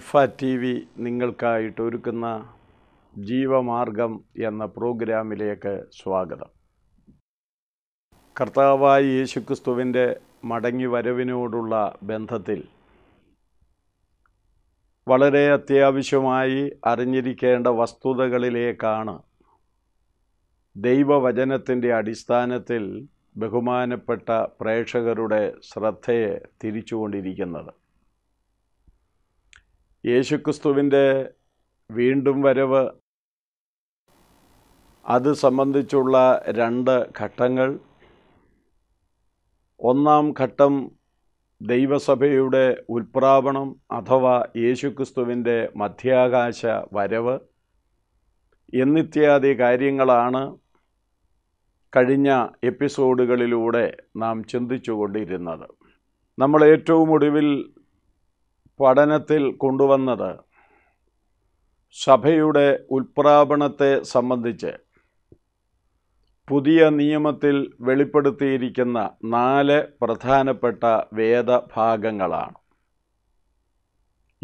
alpha T V നിങ്ങൾക്കായിട്ട് ഒരുക്കുന്ന ജീവമാർഗം എന്ന പ്രോഗ്രാമിലേക്ക് സ്വാഗതം കർത്താവായ യേശുക്രിസ്തുവിൻ്റെ മടങ്ങി വരവിനോടുള്ള ബന്ധത്തിൽ വളരെ അത്യാവശ്യമായി അറിഞ്ഞിരിക്കേണ്ട വസ്തുതകളിലേക്കാണ് ദൈവവചനത്തിൻ്റെ അടിസ്ഥാനത്തിൽ ബഹുമാനപ്പെട്ട പ്രേക്ഷകരുടെ ശ്രദ്ധയെ തിരിച്ചുകൊണ്ടിരിക്കുന്നത് യേശുക്രിസ്തുവിൻ്റെ വീണ്ടും വരവ് അത് സംബന്ധിച്ചുള്ള രണ്ട് ഘട്ടങ്ങൾ ഒന്നാം ഘട്ടം ദൈവസഭയുടെ ഉൽപ്രാവണം അഥവാ യേശുക്രിസ്തുവിൻ്റെ മധ്യാകാശ വരവ് എന്നിത്യാദി കാര്യങ്ങളാണ് കഴിഞ്ഞ എപ്പിസോഡുകളിലൂടെ നാം ചിന്തിച്ചുകൊണ്ടിരുന്നത് നമ്മൾ ഏറ്റവും ഒടുവിൽ പഠനത്തിൽ കൊണ്ടുവന്നത് സഭയുടെ ഉൽപ്രാപണത്തെ സംബന്ധിച്ച് പുതിയ നിയമത്തിൽ വെളിപ്പെടുത്തിയിരിക്കുന്ന നാല് പ്രധാനപ്പെട്ട വേദഭാഗങ്ങളാണ്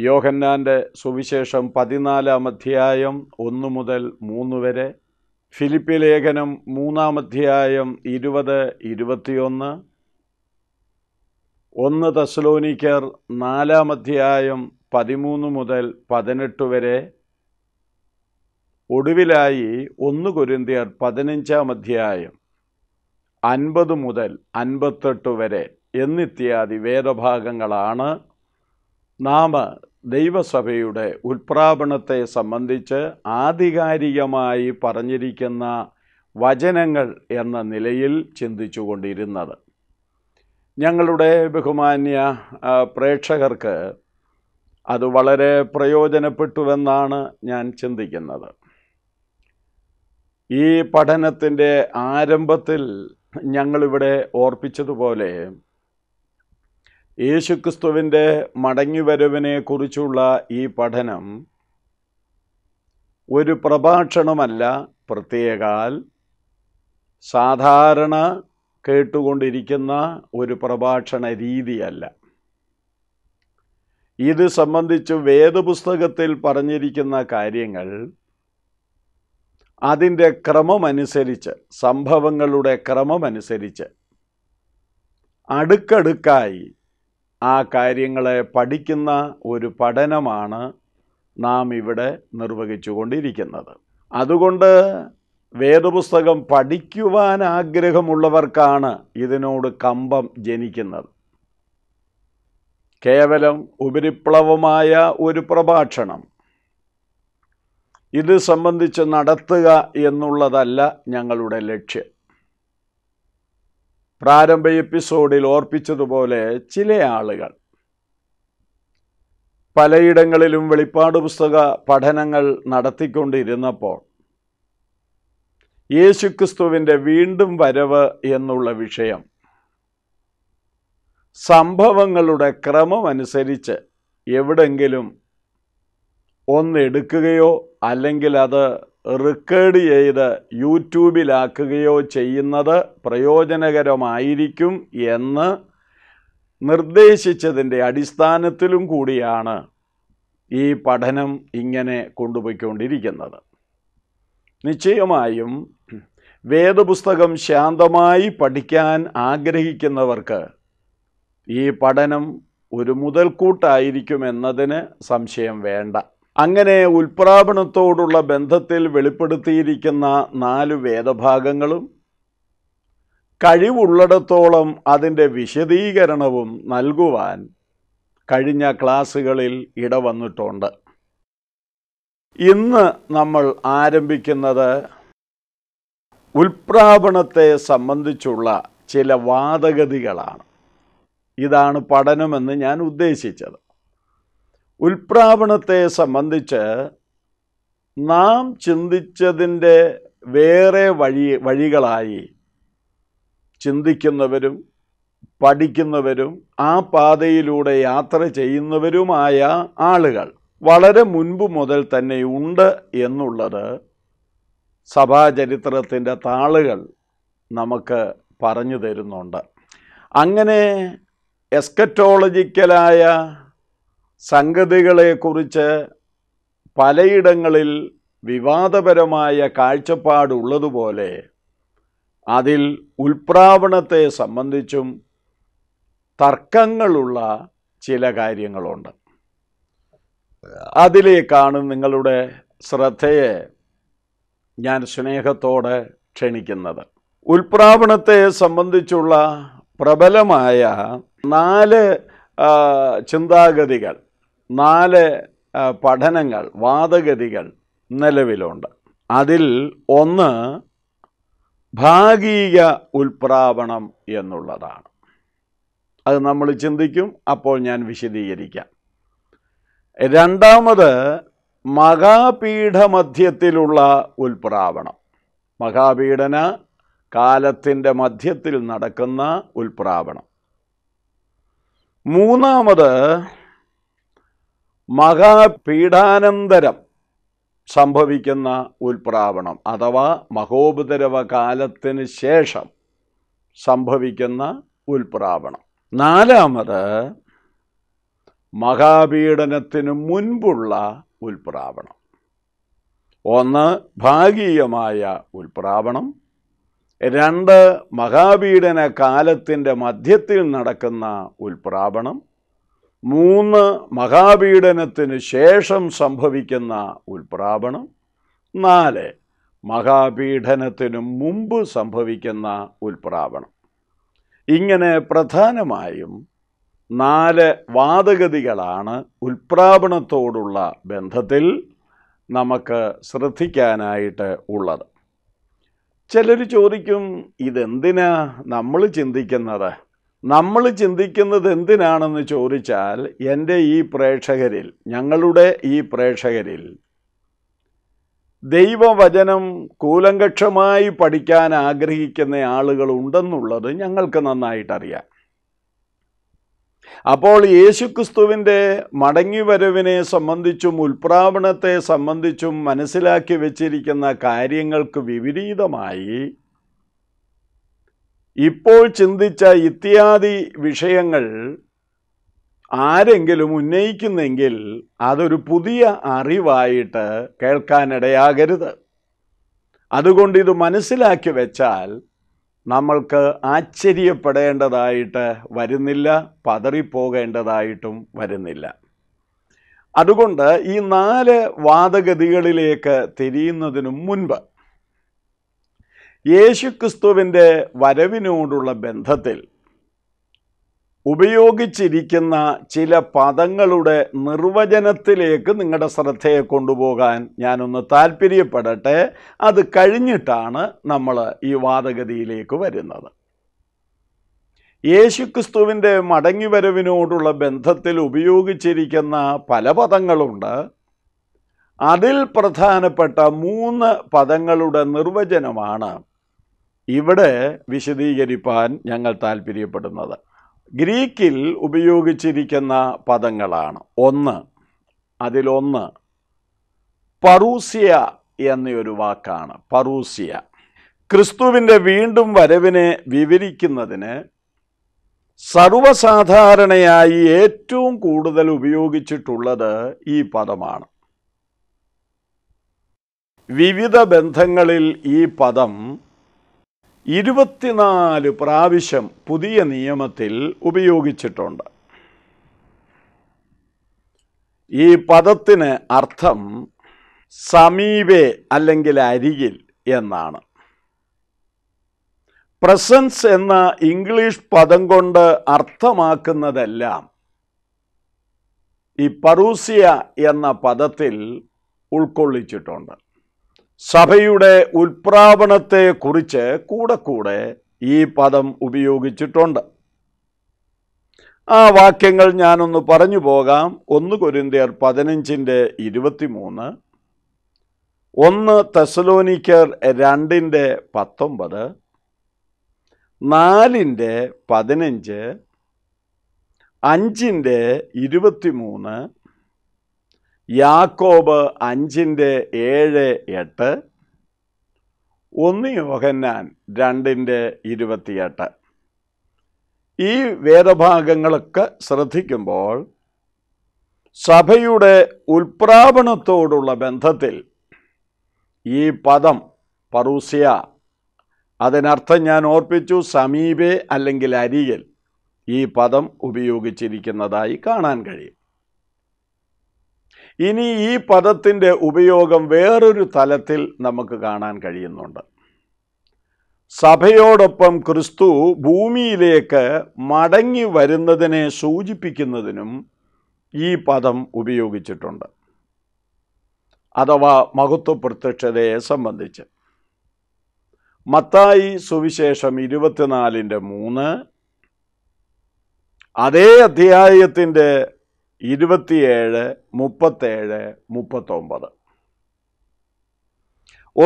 യോഹന്നാൻ്റെ സുവിശേഷം പതിനാലാം അധ്യായം ഒന്ന് മുതൽ മൂന്ന് വരെ ഫിലിപ്പി ലേഖനം മൂന്നാം അധ്യായം ഇരുപത് ഇരുപത്തിയൊന്ന് ഒന്ന് തസ്ലോനിക്കർ അധ്യായം പതിമൂന്ന് മുതൽ പതിനെട്ട് വരെ ഒടുവിലായി ഒന്ന് കുരുന്തിയർ പതിനഞ്ചാം അധ്യായം അൻപത് മുതൽ അൻപത്തെട്ട് വരെ എന്നിത്യാദി വേദഭാഗങ്ങളാണ് നാം ദൈവസഭയുടെ ഉൽപ്രാപണത്തെ സംബന്ധിച്ച് ആധികാരികമായി പറഞ്ഞിരിക്കുന്ന വചനങ്ങൾ എന്ന നിലയിൽ ചിന്തിച്ചുകൊണ്ടിരുന്നത് ഞങ്ങളുടെ ബഹുമാന്യ പ്രേക്ഷകർക്ക് അത് വളരെ പ്രയോജനപ്പെട്ടുവെന്നാണ് ഞാൻ ചിന്തിക്കുന്നത് ഈ പഠനത്തിൻ്റെ ആരംഭത്തിൽ ഞങ്ങളിവിടെ ഓർപ്പിച്ചതുപോലെ യേശുക്രിസ്തുവിൻ്റെ മടങ്ങിവരവിനെക്കുറിച്ചുള്ള ഈ പഠനം ഒരു പ്രഭാഷണമല്ല പ്രത്യേകാൽ സാധാരണ കേട്ടുകൊണ്ടിരിക്കുന്ന ഒരു പ്രഭാഷണ രീതിയല്ല ഇത് സംബന്ധിച്ച് വേദപുസ്തകത്തിൽ പറഞ്ഞിരിക്കുന്ന കാര്യങ്ങൾ അതിൻ്റെ ക്രമമനുസരിച്ച് സംഭവങ്ങളുടെ ക്രമമനുസരിച്ച് അടുക്കടുക്കായി ആ കാര്യങ്ങളെ പഠിക്കുന്ന ഒരു പഠനമാണ് നാം ഇവിടെ നിർവഹിച്ചുകൊണ്ടിരിക്കുന്നത് അതുകൊണ്ട് വേദപുസ്തകം പഠിക്കുവാൻ ആഗ്രഹമുള്ളവർക്കാണ് ഇതിനോട് കമ്പം ജനിക്കുന്നത് കേവലം ഉപരിപ്ലവമായ ഒരു പ്രഭാഷണം ഇത് സംബന്ധിച്ച് നടത്തുക എന്നുള്ളതല്ല ഞങ്ങളുടെ ലക്ഷ്യം പ്രാരംഭ എപ്പിസോഡിൽ ഓർപ്പിച്ചതുപോലെ ചില ആളുകൾ പലയിടങ്ങളിലും വെളിപ്പാട് പുസ്തക പഠനങ്ങൾ നടത്തിക്കൊണ്ടിരുന്നപ്പോൾ യേശുക്രിസ്തുവിൻ്റെ വീണ്ടും വരവ് എന്നുള്ള വിഷയം സംഭവങ്ങളുടെ ക്രമമനുസരിച്ച് എവിടെങ്കിലും ഒന്നെടുക്കുകയോ അല്ലെങ്കിൽ അത് റെക്കേർഡ് ചെയ്ത് യൂട്യൂബിലാക്കുകയോ ചെയ്യുന്നത് പ്രയോജനകരമായിരിക്കും എന്ന് നിർദ്ദേശിച്ചതിൻ്റെ അടിസ്ഥാനത്തിലും കൂടിയാണ് ഈ പഠനം ഇങ്ങനെ കൊണ്ടുപോയിക്കൊണ്ടിരിക്കുന്നത് നിശ്ചയമായും വേദപുസ്തകം ശാന്തമായി പഠിക്കാൻ ആഗ്രഹിക്കുന്നവർക്ക് ഈ പഠനം ഒരു മുതൽക്കൂട്ടായിരിക്കുമെന്നതിന് എന്നതിന് സംശയം വേണ്ട അങ്ങനെ ഉൽപ്രാപണത്തോടുള്ള ബന്ധത്തിൽ വെളിപ്പെടുത്തിയിരിക്കുന്ന നാല് വേദഭാഗങ്ങളും കഴിവുള്ളിടത്തോളം അതിൻ്റെ വിശദീകരണവും നൽകുവാൻ കഴിഞ്ഞ ക്ലാസ്സുകളിൽ ഇടവന്നിട്ടുണ്ട് ഇന്ന് നമ്മൾ ആരംഭിക്കുന്നത് ഉൽപ്രാപണത്തെ സംബന്ധിച്ചുള്ള ചില വാദഗതികളാണ് ഇതാണ് പഠനമെന്ന് ഞാൻ ഉദ്ദേശിച്ചത് ഉൽപ്രാപണത്തെ സംബന്ധിച്ച് നാം ചിന്തിച്ചതിൻ്റെ വേറെ വഴി വഴികളായി ചിന്തിക്കുന്നവരും പഠിക്കുന്നവരും ആ പാതയിലൂടെ യാത്ര ചെയ്യുന്നവരുമായ ആളുകൾ വളരെ മുൻപ് മുതൽ തന്നെ ഉണ്ട് എന്നുള്ളത് സഭാചരിത്രത്തിൻ്റെ താളുകൾ നമുക്ക് പറഞ്ഞു തരുന്നുണ്ട് അങ്ങനെ എസ്കറ്റോളജിക്കലായ സംഗതികളെക്കുറിച്ച് പലയിടങ്ങളിൽ വിവാദപരമായ കാഴ്ചപ്പാടുള്ളതുപോലെ അതിൽ ഉൽപ്രാവണത്തെ സംബന്ധിച്ചും തർക്കങ്ങളുള്ള ചില കാര്യങ്ങളുണ്ട് അതിലേക്കാണ് നിങ്ങളുടെ ശ്രദ്ധയെ ഞാൻ സ്നേഹത്തോടെ ക്ഷണിക്കുന്നത് ഉൽപ്രാവണത്തെ സംബന്ധിച്ചുള്ള പ്രബലമായ നാല് ചിന്താഗതികൾ നാല് പഠനങ്ങൾ വാദഗതികൾ നിലവിലുണ്ട് അതിൽ ഒന്ന് ഭാഗിക ഉൽപ്രാവണം എന്നുള്ളതാണ് അത് നമ്മൾ ചിന്തിക്കും അപ്പോൾ ഞാൻ വിശദീകരിക്കാം രണ്ടാമത് മഹാപീഠമധ്യത്തിലുള്ള ഉൽപ്രാവണം മഹാപീഠന കാലത്തിൻ്റെ മധ്യത്തിൽ നടക്കുന്ന ഉൽപ്രാവണം മൂന്നാമത് മഹാപീഠാനന്തരം സംഭവിക്കുന്ന ഉൽപ്രാവണം അഥവാ മഹോപദ്രവ കാലത്തിന് ശേഷം സംഭവിക്കുന്ന ഉൽപ്രാവണം നാലാമത് മഹാപീഡനത്തിന് മുൻപുള്ള ഉൽപ്രാവണം ഒന്ന് ഭാഗീയമായ ഉൽപ്രാവണം രണ്ട് മഹാപീഡന കാലത്തിൻ്റെ മധ്യത്തിൽ നടക്കുന്ന ഉൽപ്രാവണം മൂന്ന് മഹാപീഡനത്തിന് ശേഷം സംഭവിക്കുന്ന ഉൽപ്രാവണം നാല് മഹാപീഡനത്തിനു മുമ്പ് സംഭവിക്കുന്ന ഉൽപ്രാവണം ഇങ്ങനെ പ്രധാനമായും നാല് വാദഗതികളാണ് ഉൽപ്രാപണത്തോടുള്ള ബന്ധത്തിൽ നമുക്ക് ശ്രദ്ധിക്കാനായിട്ട് ഉള്ളത് ചിലർ ചോദിക്കും ഇതെന്തിനാ നമ്മൾ ചിന്തിക്കുന്നത് നമ്മൾ ചിന്തിക്കുന്നത് എന്തിനാണെന്ന് ചോദിച്ചാൽ എൻ്റെ ഈ പ്രേക്ഷകരിൽ ഞങ്ങളുടെ ഈ പ്രേക്ഷകരിൽ ദൈവവചനം കൂലങ്കക്ഷമായി പഠിക്കാൻ ആഗ്രഹിക്കുന്ന ആളുകളുണ്ടെന്നുള്ളത് ഞങ്ങൾക്ക് നന്നായിട്ടറിയാം അപ്പോൾ യേശുക്രിസ്തുവിൻ്റെ മടങ്ങിവരവിനെ സംബന്ധിച്ചും ഉൽപ്രാവണത്തെ സംബന്ധിച്ചും മനസ്സിലാക്കി വച്ചിരിക്കുന്ന കാര്യങ്ങൾക്ക് വിപരീതമായി ഇപ്പോൾ ചിന്തിച്ച ഇത്യാദി വിഷയങ്ങൾ ആരെങ്കിലും ഉന്നയിക്കുന്നെങ്കിൽ അതൊരു പുതിയ അറിവായിട്ട് കേൾക്കാനിടയാകരുത് അതുകൊണ്ട് ഇത് മനസ്സിലാക്കി വെച്ചാൽ നമ്മൾക്ക് ആശ്ചര്യപ്പെടേണ്ടതായിട്ട് വരുന്നില്ല പതറിപ്പോകേണ്ടതായിട്ടും വരുന്നില്ല അതുകൊണ്ട് ഈ നാല് വാദഗതികളിലേക്ക് തിരിയുന്നതിനു മുൻപ് യേശുക്രിസ്തുവിൻ്റെ വരവിനോടുള്ള ബന്ധത്തിൽ ഉപയോഗിച്ചിരിക്കുന്ന ചില പദങ്ങളുടെ നിർവചനത്തിലേക്ക് നിങ്ങളുടെ ശ്രദ്ധയെ കൊണ്ടുപോകാൻ ഞാനൊന്ന് താല്പര്യപ്പെടട്ടെ അത് കഴിഞ്ഞിട്ടാണ് നമ്മൾ ഈ വാദഗതിയിലേക്ക് വരുന്നത് യേശുക്രിസ്തുവിൻ്റെ മടങ്ങിവരവിനോടുള്ള ബന്ധത്തിൽ ഉപയോഗിച്ചിരിക്കുന്ന പല പദങ്ങളുണ്ട് അതിൽ പ്രധാനപ്പെട്ട മൂന്ന് പദങ്ങളുടെ നിർവചനമാണ് ഇവിടെ വിശദീകരിപ്പാൻ ഞങ്ങൾ താല്പര്യപ്പെടുന്നത് ഗ്രീക്കിൽ ഉപയോഗിച്ചിരിക്കുന്ന പദങ്ങളാണ് ഒന്ന് അതിലൊന്ന് പറൂസിയ എന്നൊരു വാക്കാണ് പറൂസിയ ക്രിസ്തുവിൻ്റെ വീണ്ടും വരവിനെ വിവരിക്കുന്നതിന് സർവസാധാരണയായി ഏറ്റവും കൂടുതൽ ഉപയോഗിച്ചിട്ടുള്ളത് ഈ പദമാണ് വിവിധ ബന്ധങ്ങളിൽ ഈ പദം ഇരുപത്തിനാല് പ്രാവശ്യം പുതിയ നിയമത്തിൽ ഉപയോഗിച്ചിട്ടുണ്ട് ഈ പദത്തിന് അർത്ഥം സമീപേ അല്ലെങ്കിൽ അരികിൽ എന്നാണ് പ്രസൻസ് എന്ന ഇംഗ്ലീഷ് പദം കൊണ്ട് അർത്ഥമാക്കുന്നതെല്ലാം ഈ പറൂസിയ എന്ന പദത്തിൽ ഉൾക്കൊള്ളിച്ചിട്ടുണ്ട് സഭയുടെ ഉൽപ്രാപണത്തെക്കുറിച്ച് കൂടെ കൂടെ ഈ പദം ഉപയോഗിച്ചിട്ടുണ്ട് ആ വാക്യങ്ങൾ ഞാനൊന്ന് പറഞ്ഞു പോകാം ഒന്ന് കൊരിന്തിയർ പതിനഞ്ചിൻ്റെ ഇരുപത്തി മൂന്ന് ഒന്ന് തെസലോനിക്കർ രണ്ടിൻ്റെ പത്തൊമ്പത് നാലിൻ്റെ പതിനഞ്ച് അഞ്ചിൻ്റെ ഇരുപത്തി മൂന്ന് യാക്കോബ് അഞ്ചിൻ്റെ ഏഴ് എട്ട് ഒന്ന് യോഹന്നാൻ രണ്ടിൻ്റെ ഇരുപത്തിയെട്ട് ഈ വേദഭാഗങ്ങളൊക്കെ ശ്രദ്ധിക്കുമ്പോൾ സഭയുടെ ഉൽപ്രാപണത്തോടുള്ള ബന്ധത്തിൽ ഈ പദം പറൂസിയ അതിനർത്ഥം ഞാൻ ഓർപ്പിച്ചു സമീപേ അല്ലെങ്കിൽ അരിയൽ ഈ പദം ഉപയോഗിച്ചിരിക്കുന്നതായി കാണാൻ കഴിയും ഇനി ഈ പദത്തിൻ്റെ ഉപയോഗം വേറൊരു തലത്തിൽ നമുക്ക് കാണാൻ കഴിയുന്നുണ്ട് സഭയോടൊപ്പം ക്രിസ്തു ഭൂമിയിലേക്ക് മടങ്ങി വരുന്നതിനെ സൂചിപ്പിക്കുന്നതിനും ഈ പദം ഉപയോഗിച്ചിട്ടുണ്ട് അഥവാ മഹത്വ പ്രത്യക്ഷതയെ സംബന്ധിച്ച് മത്തായി സുവിശേഷം ഇരുപത്തിനാലിൻ്റെ മൂന്ന് അതേ അധ്യായത്തിൻ്റെ ഇരുപത്തിയേഴ് മുപ്പത്തേഴ് മുപ്പത്തൊമ്പത്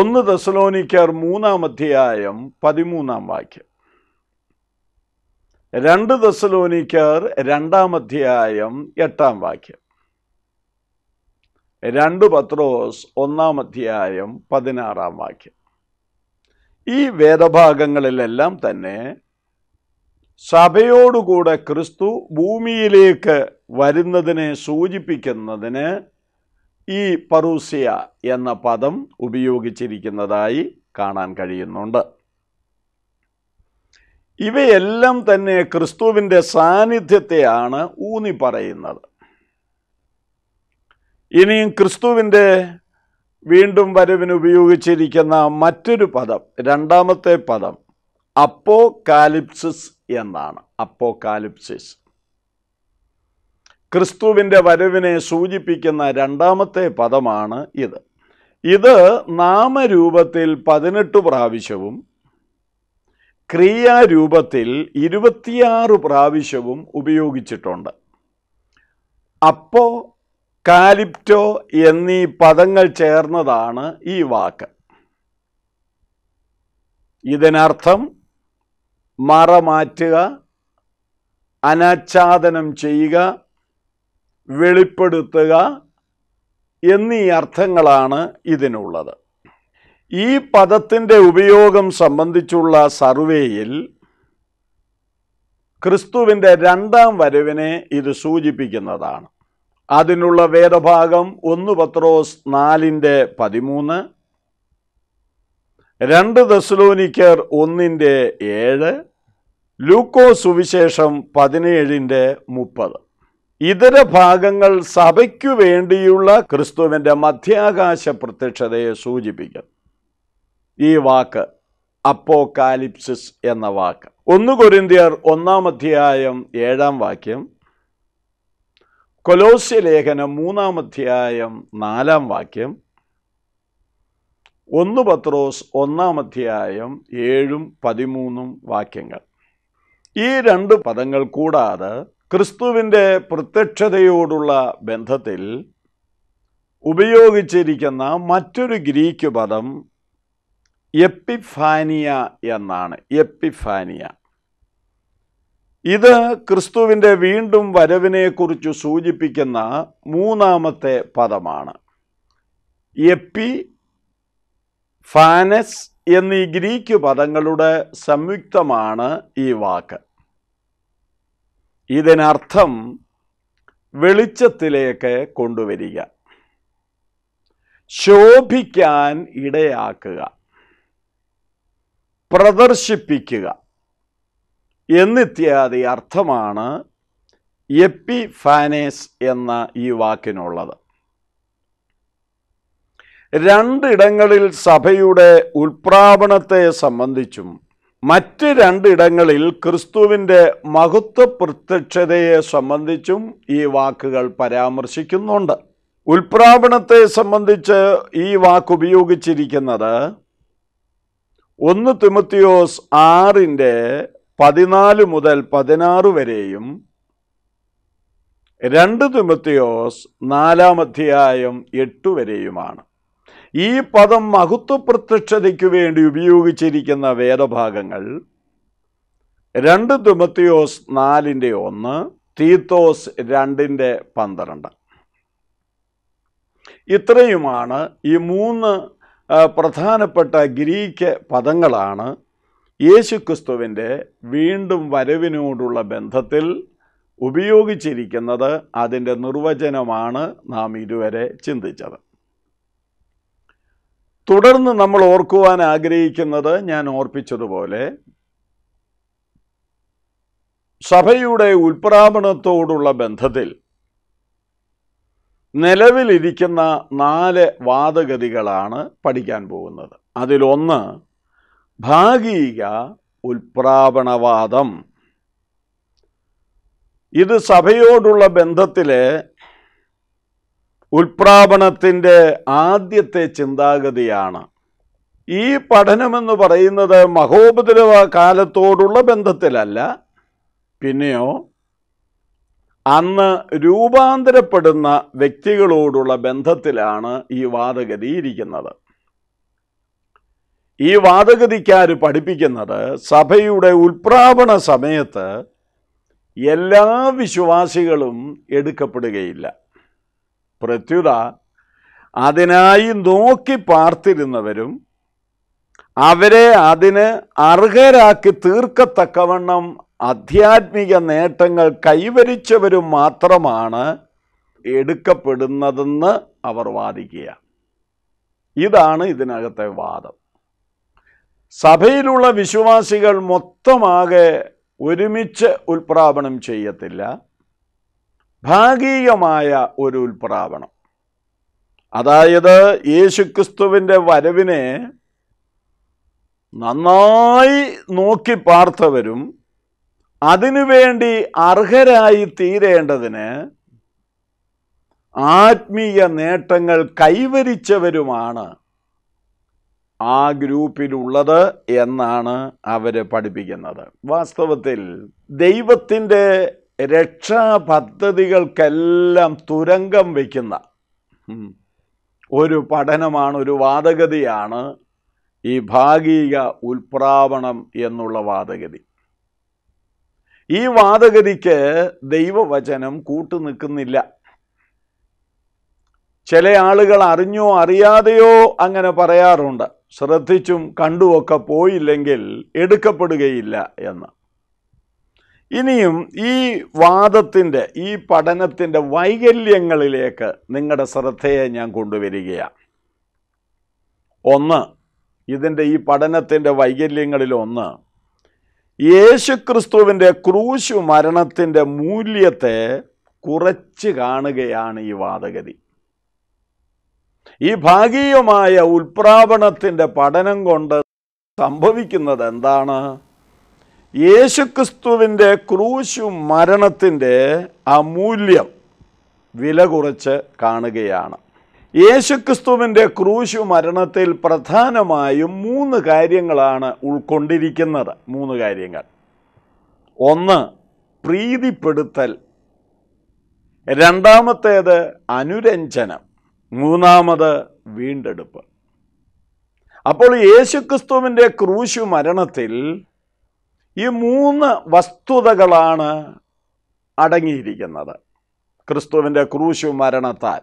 ഒന്ന് ദസലോനിക്കർ മൂന്നാം അധ്യായം പതിമൂന്നാം വാക്യം രണ്ട് ദസലോനിക്കർ രണ്ടാം അധ്യായം എട്ടാം വാക്യം രണ്ട് പത്രോസ് ഒന്നാം അധ്യായം പതിനാറാം വാക്യം ഈ വേദഭാഗങ്ങളിലെല്ലാം തന്നെ സഭയോടുകൂടെ ക്രിസ്തു ഭൂമിയിലേക്ക് വരുന്നതിനെ സൂചിപ്പിക്കുന്നതിന് ഈ പറൂസിയ എന്ന പദം ഉപയോഗിച്ചിരിക്കുന്നതായി കാണാൻ കഴിയുന്നുണ്ട് ഇവയെല്ലാം തന്നെ ക്രിസ്തുവിൻ്റെ സാന്നിധ്യത്തെയാണ് ഊന്നി പറയുന്നത് ഇനിയും ക്രിസ്തുവിൻ്റെ വീണ്ടും വരവിന് ഉപയോഗിച്ചിരിക്കുന്ന മറ്റൊരു പദം രണ്ടാമത്തെ പദം അപ്പോ കാലിപ്സിസ് എന്നാണ് അപ്പോ കാലിപ്സിസ് ക്രിസ്തുവിൻ്റെ വരവിനെ സൂചിപ്പിക്കുന്ന രണ്ടാമത്തെ പദമാണ് ഇത് ഇത് നാമരൂപത്തിൽ പതിനെട്ട് പ്രാവശ്യവും ക്രിയാരൂപത്തിൽ ഇരുപത്തിയാറ് പ്രാവശ്യവും ഉപയോഗിച്ചിട്ടുണ്ട് അപ്പോ കാലിപ്റ്റോ എന്നീ പദങ്ങൾ ചേർന്നതാണ് ഈ വാക്ക് ഇതിനർത്ഥം മറമാറ്റുക അനാച്ഛാദനം ചെയ്യുക വെളിപ്പെടുത്തുക എന്നീ അർത്ഥങ്ങളാണ് ഇതിനുള്ളത് ഈ പദത്തിൻ്റെ ഉപയോഗം സംബന്ധിച്ചുള്ള സർവേയിൽ ക്രിസ്തുവിൻ്റെ രണ്ടാം വരവിനെ ഇത് സൂചിപ്പിക്കുന്നതാണ് അതിനുള്ള വേദഭാഗം ഒന്ന് പത്രോസ് നാലിൻ്റെ പതിമൂന്ന് രണ്ട് ദസ്ലോനിക്കർ ഒന്നിൻ്റെ ഏഴ് ലൂക്കോ സുവിശേഷം പതിനേഴിൻ്റെ മുപ്പത് ഇതര ഭാഗങ്ങൾ സഭയ്ക്കു വേണ്ടിയുള്ള ക്രിസ്തുവിൻ്റെ മധ്യാകാശ പ്രത്യക്ഷതയെ സൂചിപ്പിക്കുന്നു ഈ വാക്ക് അപ്പോകാലിപ്സിസ് എന്ന വാക്ക് ഒന്ന് കൊരിന്തിയർ ഒന്നാം അധ്യായം ഏഴാം വാക്യം കൊലോസ്യ ലേഖനം മൂന്നാം അധ്യായം നാലാം വാക്യം ഒന്ന് പത്രോസ് ഒന്നാം അധ്യായം ഏഴും പതിമൂന്നും വാക്യങ്ങൾ ഈ രണ്ട് പദങ്ങൾ കൂടാതെ ക്രിസ്തുവിൻ്റെ പ്രത്യക്ഷതയോടുള്ള ബന്ധത്തിൽ ഉപയോഗിച്ചിരിക്കുന്ന മറ്റൊരു ഗ്രീക്ക് പദം എപ്പിഫാനിയ എന്നാണ് എപ്പിഫാനിയ ഇത് ക്രിസ്തുവിൻ്റെ വീണ്ടും വരവിനെക്കുറിച്ച് സൂചിപ്പിക്കുന്ന മൂന്നാമത്തെ പദമാണ് എപ്പി ഫാനസ് എന്നീ ഗ്രീക്ക് പദങ്ങളുടെ സംയുക്തമാണ് ഈ വാക്ക് ഇതിനർത്ഥം വെളിച്ചത്തിലേക്ക് കൊണ്ടുവരിക ശോഭിക്കാൻ ഇടയാക്കുക പ്രദർശിപ്പിക്കുക എന്നിത്യാദി അർത്ഥമാണ് ഫാനേസ് എന്ന ഈ വാക്കിനുള്ളത് രണ്ടിടങ്ങളിൽ സഭയുടെ ഉൽപ്രാപണത്തെ സംബന്ധിച്ചും മറ്റ് രണ്ടിടങ്ങളിൽ ക്രിസ്തുവിൻ്റെ മഹത്വ പ്രത്യക്ഷതയെ സംബന്ധിച്ചും ഈ വാക്കുകൾ പരാമർശിക്കുന്നുണ്ട് ഉൽപ്രാപണത്തെ സംബന്ധിച്ച് ഈ വാക്ക് ഉപയോഗിച്ചിരിക്കുന്നത് ഒന്ന് തിമത്തിയോസ് ആറിൻ്റെ പതിനാല് മുതൽ പതിനാറ് വരെയും രണ്ട് തിമത്തിയോസ് നാലാം അധ്യായം വരെയുമാണ് ഈ പദം മഹത്വ പ്രത്യക്ഷതയ്ക്കു വേണ്ടി ഉപയോഗിച്ചിരിക്കുന്ന വേദഭാഗങ്ങൾ രണ്ട് തുമത്തിയോസ് നാലിൻ്റെ ഒന്ന് തീത്തോസ് രണ്ടിൻ്റെ പന്ത്രണ്ട് ഇത്രയുമാണ് ഈ മൂന്ന് പ്രധാനപ്പെട്ട ഗ്രീക്ക് പദങ്ങളാണ് യേശുക്രിസ്തുവിൻ്റെ വീണ്ടും വരവിനോടുള്ള ബന്ധത്തിൽ ഉപയോഗിച്ചിരിക്കുന്നത് അതിൻ്റെ നിർവചനമാണ് നാം ഇതുവരെ ചിന്തിച്ചത് തുടർന്ന് നമ്മൾ ഓർക്കുവാൻ ആഗ്രഹിക്കുന്നത് ഞാൻ ഓർപ്പിച്ചതുപോലെ സഭയുടെ ഉൽപ്രാപണത്തോടുള്ള ബന്ധത്തിൽ നിലവിലിരിക്കുന്ന നാല് വാദഗതികളാണ് പഠിക്കാൻ പോകുന്നത് അതിലൊന്ന് ഭാഗിക ഉൽപ്രാപണവാദം ഇത് സഭയോടുള്ള ബന്ധത്തിലെ ഉൽപ്രാപണത്തിൻ്റെ ആദ്യത്തെ ചിന്താഗതിയാണ് ഈ പഠനമെന്ന് പറയുന്നത് മഹോപദ്രവ കാലത്തോടുള്ള ബന്ധത്തിലല്ല പിന്നെയോ അന്ന് രൂപാന്തരപ്പെടുന്ന വ്യക്തികളോടുള്ള ബന്ധത്തിലാണ് ഈ വാദഗതി ഇരിക്കുന്നത് ഈ വാദഗതിക്കാർ പഠിപ്പിക്കുന്നത് സഭയുടെ ഉൽപ്രാപണ സമയത്ത് എല്ലാ വിശ്വാസികളും എടുക്കപ്പെടുകയില്ല പ്രത്യുത അതിനായി നോക്കി പാർത്തിരുന്നവരും അവരെ അതിന് അർഹരാക്കി തീർക്കത്തക്കവണ്ണം ആധ്യാത്മിക നേട്ടങ്ങൾ കൈവരിച്ചവരും മാത്രമാണ് എടുക്കപ്പെടുന്നതെന്ന് അവർ വാദിക്കുക ഇതാണ് ഇതിനകത്തെ വാദം സഭയിലുള്ള വിശ്വാസികൾ മൊത്തമാകെ ഒരുമിച്ച് ഉൽപ്രാപണം ചെയ്യത്തില്ല ഭാഗികമായ ഒരു ഉൽപ്രാവണം അതായത് യേശുക്രിസ്തുവിൻ്റെ വരവിനെ നന്നായി നോക്കി പാർത്തവരും അതിനുവേണ്ടി അർഹരായി തീരേണ്ടതിന് ആത്മീയ നേട്ടങ്ങൾ കൈവരിച്ചവരുമാണ് ആ ഗ്രൂപ്പിലുള്ളത് എന്നാണ് അവരെ പഠിപ്പിക്കുന്നത് വാസ്തവത്തിൽ ദൈവത്തിൻ്റെ രക്ഷാപദ്ധതികൾക്കെല്ലാം തുരങ്കം വയ്ക്കുന്ന ഒരു പഠനമാണ് ഒരു വാദഗതിയാണ് ഈ ഭാഗിക ഉൽപ്രാവണം എന്നുള്ള വാദഗതി ഈ വാദഗതിക്ക് ദൈവവചനം കൂട്ടു നിൽക്കുന്നില്ല ചില ആളുകൾ അറിഞ്ഞോ അറിയാതെയോ അങ്ങനെ പറയാറുണ്ട് ശ്രദ്ധിച്ചും കണ്ടുമൊക്കെ പോയില്ലെങ്കിൽ എടുക്കപ്പെടുകയില്ല എന്ന് ഇനിയും ഈ വാദത്തിൻ്റെ ഈ പഠനത്തിൻ്റെ വൈകല്യങ്ങളിലേക്ക് നിങ്ങളുടെ ശ്രദ്ധയെ ഞാൻ കൊണ്ടുവരികയാണ് ഒന്ന് ഇതിൻ്റെ ഈ പഠനത്തിൻ്റെ വൈകല്യങ്ങളിലൊന്ന് യേശുക്രിസ്തുവിൻ്റെ ക്രൂശു മരണത്തിൻ്റെ മൂല്യത്തെ കുറച്ച് കാണുകയാണ് ഈ വാദഗതി ഈ ഭാഗീയമായ ഉൽപ്രാപണത്തിൻ്റെ പഠനം കൊണ്ട് സംഭവിക്കുന്നത് എന്താണ് യേശുക്രിസ്തുവിൻ്റെ ക്രൂശു മരണത്തിൻ്റെ അമൂല്യം വില കുറച്ച് കാണുകയാണ് യേശുക്രിസ്തുവിൻ്റെ ക്രൂശു മരണത്തിൽ പ്രധാനമായും മൂന്ന് കാര്യങ്ങളാണ് ഉൾക്കൊണ്ടിരിക്കുന്നത് മൂന്ന് കാര്യങ്ങൾ ഒന്ന് പ്രീതിപ്പെടുത്തൽ രണ്ടാമത്തേത് അനുരഞ്ജനം മൂന്നാമത് വീണ്ടെടുപ്പ് അപ്പോൾ യേശുക്രിസ്തുവിൻ്റെ ക്രൂശു മരണത്തിൽ ഈ മൂന്ന് വസ്തുതകളാണ് അടങ്ങിയിരിക്കുന്നത് ക്രിസ്തുവിൻ്റെ ക്രൂശു മരണത്താൽ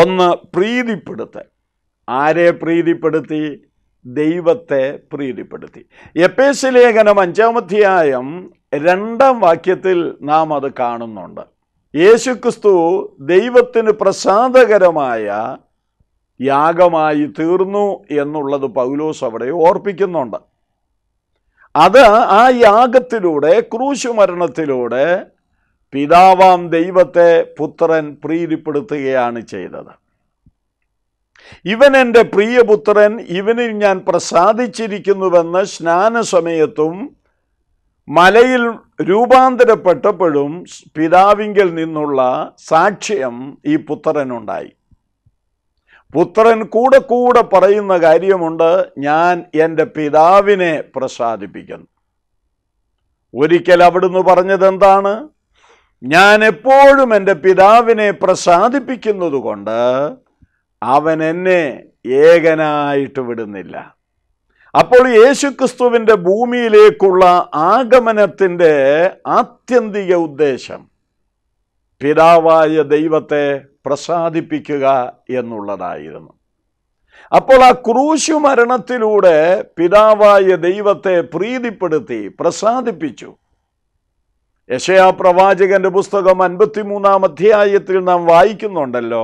ഒന്ന് പ്രീതിപ്പെടുത്തൽ ആരെ പ്രീതിപ്പെടുത്തി ദൈവത്തെ പ്രീതിപ്പെടുത്തി എപ്പേസ് അഞ്ചാമധ്യായം രണ്ടാം വാക്യത്തിൽ നാം അത് കാണുന്നുണ്ട് യേശുക്രിസ്തു ദൈവത്തിന് പ്രസാദകരമായ യാഗമായി തീർന്നു എന്നുള്ളത് പൗലോസ് അവിടെ ഓർപ്പിക്കുന്നുണ്ട് അത് ആ യാഗത്തിലൂടെ ക്രൂശു മരണത്തിലൂടെ പിതാവാം ദൈവത്തെ പുത്രൻ പ്രീതിപ്പെടുത്തുകയാണ് ചെയ്തത് ഇവൻ എൻ്റെ പ്രിയപുത്രൻ ഇവനിൽ ഞാൻ പ്രസാദിച്ചിരിക്കുന്നുവെന്ന് സ്നാന സമയത്തും മലയിൽ രൂപാന്തരപ്പെട്ടപ്പോഴും പിതാവിങ്കിൽ നിന്നുള്ള സാക്ഷ്യം ഈ പുത്രനുണ്ടായി പുത്രൻ കൂടെ കൂടെ പറയുന്ന കാര്യമുണ്ട് ഞാൻ എൻ്റെ പിതാവിനെ പ്രസാദിപ്പിക്കുന്നു ഒരിക്കൽ അവിടുന്ന് പറഞ്ഞത് എന്താണ് ഞാൻ എപ്പോഴും എൻ്റെ പിതാവിനെ പ്രസാദിപ്പിക്കുന്നതുകൊണ്ട് അവൻ എന്നെ ഏകനായിട്ട് വിടുന്നില്ല അപ്പോൾ യേശുക്രിസ്തുവിൻ്റെ ഭൂമിയിലേക്കുള്ള ആഗമനത്തിൻ്റെ ആത്യന്തിക ഉദ്ദേശം പിതാവായ ദൈവത്തെ പ്രസാദിപ്പിക്കുക എന്നുള്ളതായിരുന്നു അപ്പോൾ ആ ക്രൂശു മരണത്തിലൂടെ പിതാവായ ദൈവത്തെ പ്രീതിപ്പെടുത്തി പ്രസാദിപ്പിച്ചു യശയാ പ്രവാചകന്റെ പുസ്തകം അൻപത്തിമൂന്നാം അധ്യായത്തിൽ നാം വായിക്കുന്നുണ്ടല്ലോ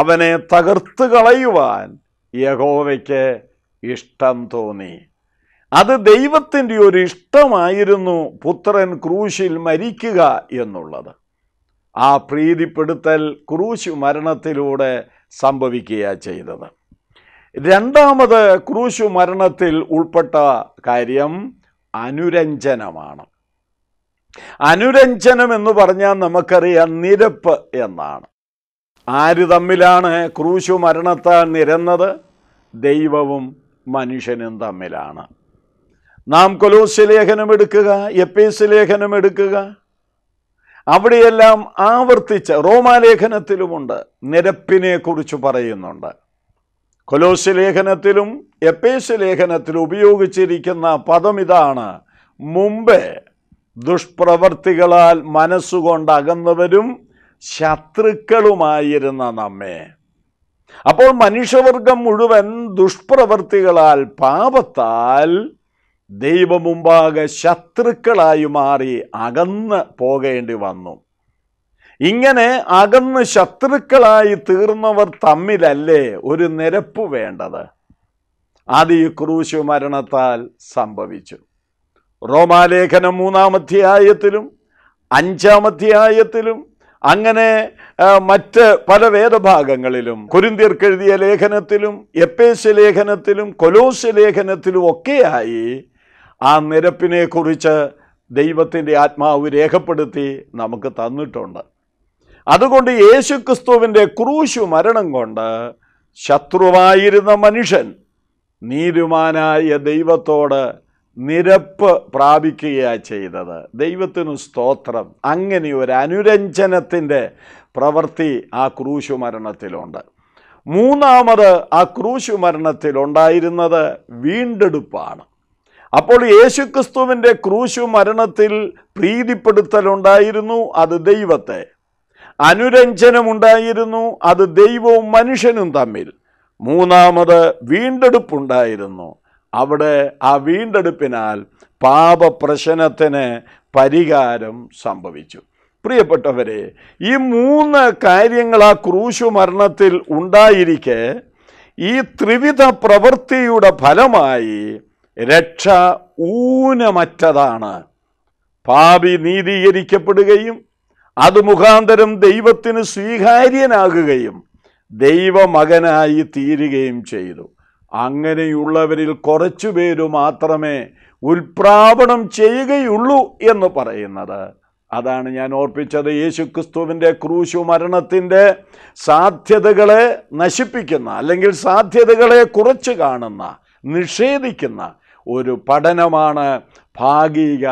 അവനെ തകർത്ത് കളയുവാൻ യഹോവയ്ക്ക് ഇഷ്ടം തോന്നി അത് ദൈവത്തിൻ്റെ ഒരു ഇഷ്ടമായിരുന്നു പുത്രൻ ക്രൂശിൽ മരിക്കുക എന്നുള്ളത് ആ പ്രീതിപ്പെടുത്തൽ ക്രൂശു മരണത്തിലൂടെ സംഭവിക്കുക ചെയ്തത് രണ്ടാമത് ക്രൂശു മരണത്തിൽ ഉൾപ്പെട്ട കാര്യം അനുരഞ്ജനമാണ് അനുരഞ്ജനം എന്ന് പറഞ്ഞാൽ നമുക്കറിയാം നിരപ്പ് എന്നാണ് ആര് തമ്മിലാണ് ക്രൂശു മരണത്താൽ നിരന്നത് ദൈവവും മനുഷ്യനും തമ്മിലാണ് നാം കൊലോസ് ലേഖനം എടുക്കുക എപ്പേസ് ലേഖനം എടുക്കുക അവിടെയെല്ലാം ആവർത്തിച്ച് റോമാലേഖനത്തിലുമുണ്ട് നിരപ്പിനെ കുറിച്ച് പറയുന്നുണ്ട് കൊലോസ് ലേഖനത്തിലും എപ്പേസ് ലേഖനത്തിലും ഉപയോഗിച്ചിരിക്കുന്ന പദം ഇതാണ് മുമ്പേ ദുഷ്പ്രവർത്തികളാൽ മനസ്സുകൊണ്ട് അകന്നവരും ശത്രുക്കളുമായിരുന്ന നമ്മെ അപ്പോൾ മനുഷ്യവർഗം മുഴുവൻ ദുഷ്പ്രവർത്തികളാൽ പാപത്താൽ ദൈവമുമ്പാകെ ശത്രുക്കളായി മാറി അകന്ന് പോകേണ്ടി വന്നു ഇങ്ങനെ അകന്ന് ശത്രുക്കളായി തീർന്നവർ തമ്മിലല്ലേ ഒരു നിരപ്പ് വേണ്ടത് അത് ഈ ക്രൂശു മരണത്താൽ സംഭവിച്ചു റോമാലേഖനം മൂന്നാമധ്യായത്തിലും അഞ്ചാമധ്യായത്തിലും അങ്ങനെ മറ്റ് പല വേദഭാഗങ്ങളിലും കുരിന്തിയർക്കെഴുതിയ ലേഖനത്തിലും എപ്പേശ ലേഖനത്തിലും കൊലോശ ലേഖനത്തിലും ഒക്കെയായി ആ നിരപ്പിനെക്കുറിച്ച് ദൈവത്തിൻ്റെ ആത്മാവ് രേഖപ്പെടുത്തി നമുക്ക് തന്നിട്ടുണ്ട് അതുകൊണ്ട് യേശു ക്രിസ്തുവിൻ്റെ ക്രൂശു മരണം കൊണ്ട് ശത്രുവായിരുന്ന മനുഷ്യൻ നീരുമാനായ ദൈവത്തോട് നിരപ്പ് പ്രാപിക്കുകയാണ് ചെയ്തത് ദൈവത്തിനു സ്തോത്രം അങ്ങനെ ഒരു അനുരഞ്ജനത്തിൻ്റെ പ്രവൃത്തി ആ ക്രൂശു മരണത്തിലുണ്ട് മൂന്നാമത് ആ ക്രൂശു മരണത്തിലുണ്ടായിരുന്നത് വീണ്ടെടുപ്പാണ് അപ്പോൾ ക്രിസ്തുവിൻ്റെ ക്രൂശു മരണത്തിൽ പ്രീതിപ്പെടുത്തലുണ്ടായിരുന്നു അത് ദൈവത്തെ അനുരഞ്ജനമുണ്ടായിരുന്നു അത് ദൈവവും മനുഷ്യനും തമ്മിൽ മൂന്നാമത് വീണ്ടെടുപ്പുണ്ടായിരുന്നു അവിടെ ആ വീണ്ടെടുപ്പിനാൽ പാപപ്രശ്നത്തിന് പരിഹാരം സംഭവിച്ചു പ്രിയപ്പെട്ടവരെ ഈ മൂന്ന് കാര്യങ്ങൾ ആ ക്രൂശു മരണത്തിൽ ഉണ്ടായിരിക്കെ ഈ ത്രിവിധ പ്രവൃത്തിയുടെ ഫലമായി രക്ഷ ഊനമറ്റതാണ് പാപി നീതീകരിക്കപ്പെടുകയും അത് മുഖാന്തരം ദൈവത്തിന് സ്വീകാര്യനാകുകയും ദൈവമകനായി തീരുകയും ചെയ്തു അങ്ങനെയുള്ളവരിൽ കുറച്ചു പേര് മാത്രമേ ഉൽപ്രാവണം ചെയ്യുകയുള്ളൂ എന്ന് പറയുന്നത് അതാണ് ഞാൻ ഓർപ്പിച്ചത് യേശുക്രിസ്തുവിൻ്റെ ക്രൂശു മരണത്തിൻ്റെ സാധ്യതകളെ നശിപ്പിക്കുന്ന അല്ലെങ്കിൽ സാധ്യതകളെ കുറച്ച് കാണുന്ന നിഷേധിക്കുന്ന ഒരു പഠനമാണ് ഭാഗിക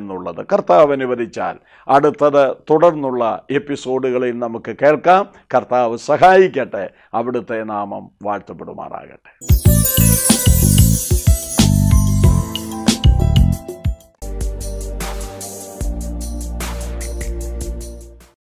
എന്നുള്ളത് കർത്താവ് അനുവദിച്ചാൽ അടുത്തത് തുടർന്നുള്ള എപ്പിസോഡുകളിൽ നമുക്ക് കേൾക്കാം കർത്താവ് സഹായിക്കട്ടെ അവിടുത്തെ നാമം വാഴ്ത്തപ്പെടുമാറാകട്ടെ